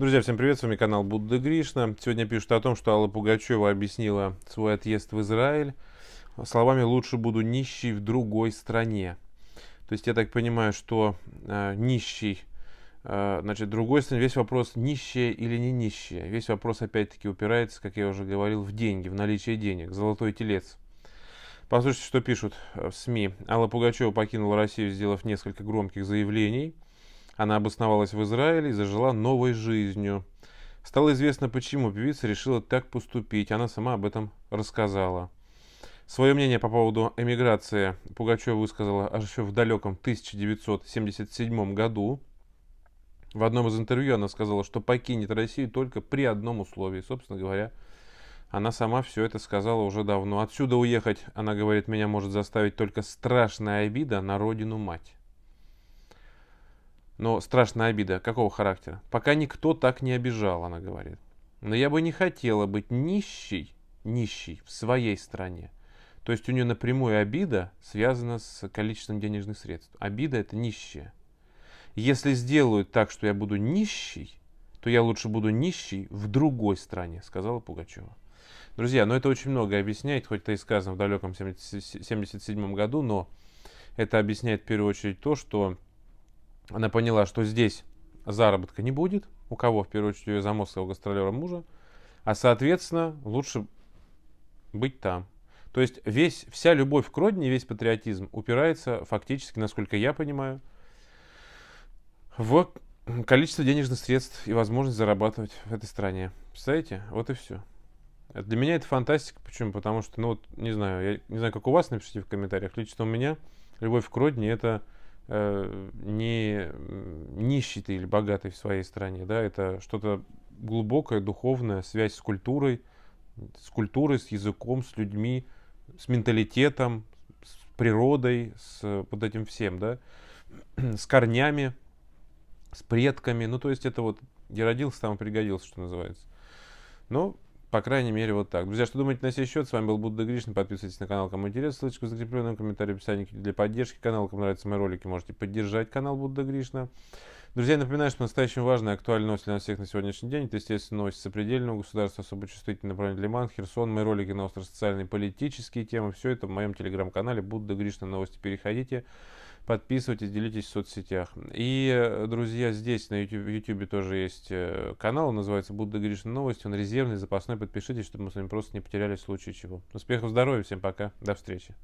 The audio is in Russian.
Друзья, всем привет, с вами канал Будда Гришна. Сегодня пишут о том, что Алла Пугачева объяснила свой отъезд в Израиль словами «лучше буду нищий в другой стране». То есть я так понимаю, что э, нищий, э, значит, другой стране, весь вопрос нищие или не нищие. Весь вопрос опять-таки упирается, как я уже говорил, в деньги, в наличие денег, золотой телец. Послушайте, что пишут э, в СМИ. Алла Пугачева покинула Россию, сделав несколько громких заявлений – она обосновалась в Израиле и зажила новой жизнью. Стало известно, почему певица решила так поступить. Она сама об этом рассказала. Свое мнение по поводу эмиграции Пугачева высказала аж еще в далеком 1977 году. В одном из интервью она сказала, что покинет Россию только при одном условии. Собственно говоря, она сама все это сказала уже давно. Отсюда уехать, она говорит, меня может заставить только страшная обида на родину мать. Но страшная обида какого характера? Пока никто так не обижал, она говорит. Но я бы не хотела быть нищей, нищей в своей стране. То есть у нее напрямую обида связана с количеством денежных средств. Обида это нищая. Если сделают так, что я буду нищий, то я лучше буду нищий в другой стране, сказала Пугачева. Друзья, ну это очень многое объясняет, хоть это и сказано в далеком 77 году, но это объясняет в первую очередь то, что она поняла, что здесь заработка не будет, у кого, в первую очередь, ее замыслил гастролера мужа, а, соответственно, лучше быть там. То есть весь, вся любовь к родине, весь патриотизм упирается фактически, насколько я понимаю, в количество денежных средств и возможность зарабатывать в этой стране. Представляете? Вот и все. Э, для меня это фантастика. Почему? Потому что, ну вот, не знаю, я не знаю, как у вас, напишите в комментариях. Лично у меня любовь к родине – это Э, не нищий или богатый в своей стране, да, это что-то глубокая духовная связь с культурой, с культурой, с языком, с людьми, с менталитетом, с природой, с вот этим всем, да, с корнями, с предками. Ну, то есть это вот где родился, там и пригодился, что называется. Но по крайней мере, вот так. Друзья, что думаете на сей счет? С вами был Будда Гришна Подписывайтесь на канал, кому интересно. Ссылочку в закрепленном комментарии в описании для поддержки канала. Кому нравятся мои ролики, можете поддержать канал Будда Гришна. Друзья, я напоминаю, что по-настоящему важная и актуальная новость для нас всех на сегодняшний день. Это, естественно, новость сопредельного государства, особо чувствительный направление Лиман, Херсон, мои ролики на остро-социальные политические темы. Все это в моем телеграм-канале Будда Гришна новости. Переходите. Подписывайтесь, делитесь в соцсетях. И, э, друзья, здесь на YouTube, YouTube тоже есть э, канал, он называется «Будда Гришна Новости». Он резервный, запасной. Подпишитесь, чтобы мы с вами просто не потеряли в случае чего. Успехов, здоровья, всем пока, до встречи.